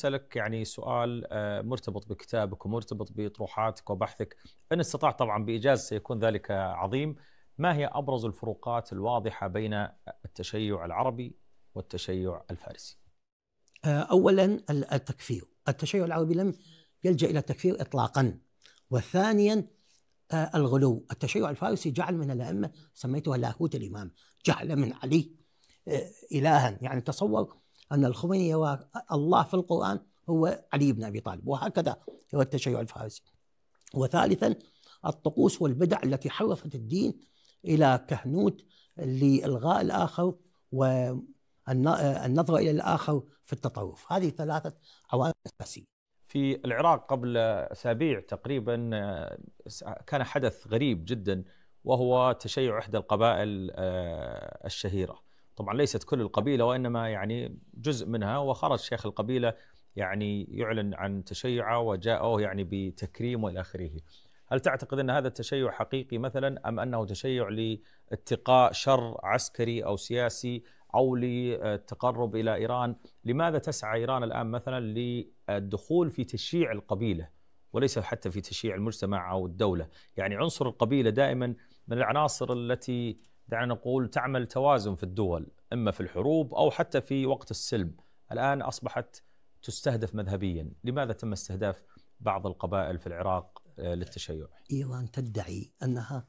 اسالك يعني سؤال آه، مرتبط بكتابك ومرتبط بطروحاتك وبحثك ان استطعت طبعا بايجاز سيكون ذلك عظيم ما هي ابرز الفروقات الواضحه بين التشيع العربي والتشيع الفارسي آه، اولا التكفير التشيع العربي لم يلجا الى التكفير اطلاقا وثانيا آه، الغلو التشيع الفارسي جعل من الائمه سميتها لاهوت الامام جعل من علي الها يعني تصور أن الخميني هو الله في القرآن هو علي بن أبي طالب وهكذا هو التشيع الفارسي وثالثا الطقوس والبدع التي حرفت الدين إلى كهنوت لإلغاء الآخر والنظره إلى الآخر في التطرف هذه ثلاثة عوامل أساسية في العراق قبل اسابيع تقريبا آه، كان حدث غريب جدا وهو تشيع احدى القبائل آه، الشهيره طبعا ليست كل القبيله وانما يعني جزء منها وخرج شيخ القبيله يعني يعلن عن تشيعه وجاءه يعني بتكريم والى اخره. هل تعتقد ان هذا التشيع حقيقي مثلا ام انه تشيع لاتقاء شر عسكري او سياسي او للتقرب الى ايران؟ لماذا تسعى ايران الان مثلا للدخول في تشييع القبيله وليس حتى في تشييع المجتمع او الدوله، يعني عنصر القبيله دائما من العناصر التي دعنا نقول تعمل توازن في الدول اما في الحروب او حتى في وقت السلم الان اصبحت تستهدف مذهبيا لماذا تم استهداف بعض القبائل في العراق آه، للتشيع ايران تدعي انها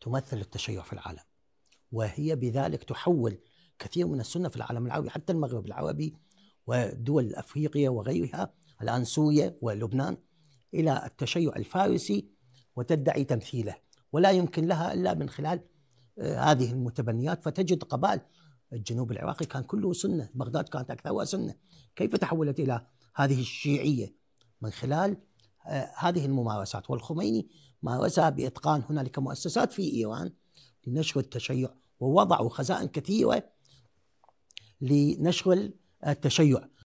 تمثل التشيع في العالم وهي بذلك تحول كثير من السنه في العالم العربي حتى المغرب العربي ودول افريقيا وغيرها الان سوريا ولبنان الى التشيع الفارسي وتدعي تمثيله ولا يمكن لها الا من خلال هذه المتبنيات فتجد قبائل الجنوب العراقي كان كله سنه، بغداد كانت اكثرها سنه، كيف تحولت الى هذه الشيعيه؟ من خلال آه، هذه الممارسات، والخميني مارسها باتقان هنالك مؤسسات في ايران لنشر التشيع ووضعوا خزائن كثيره لنشر التشيع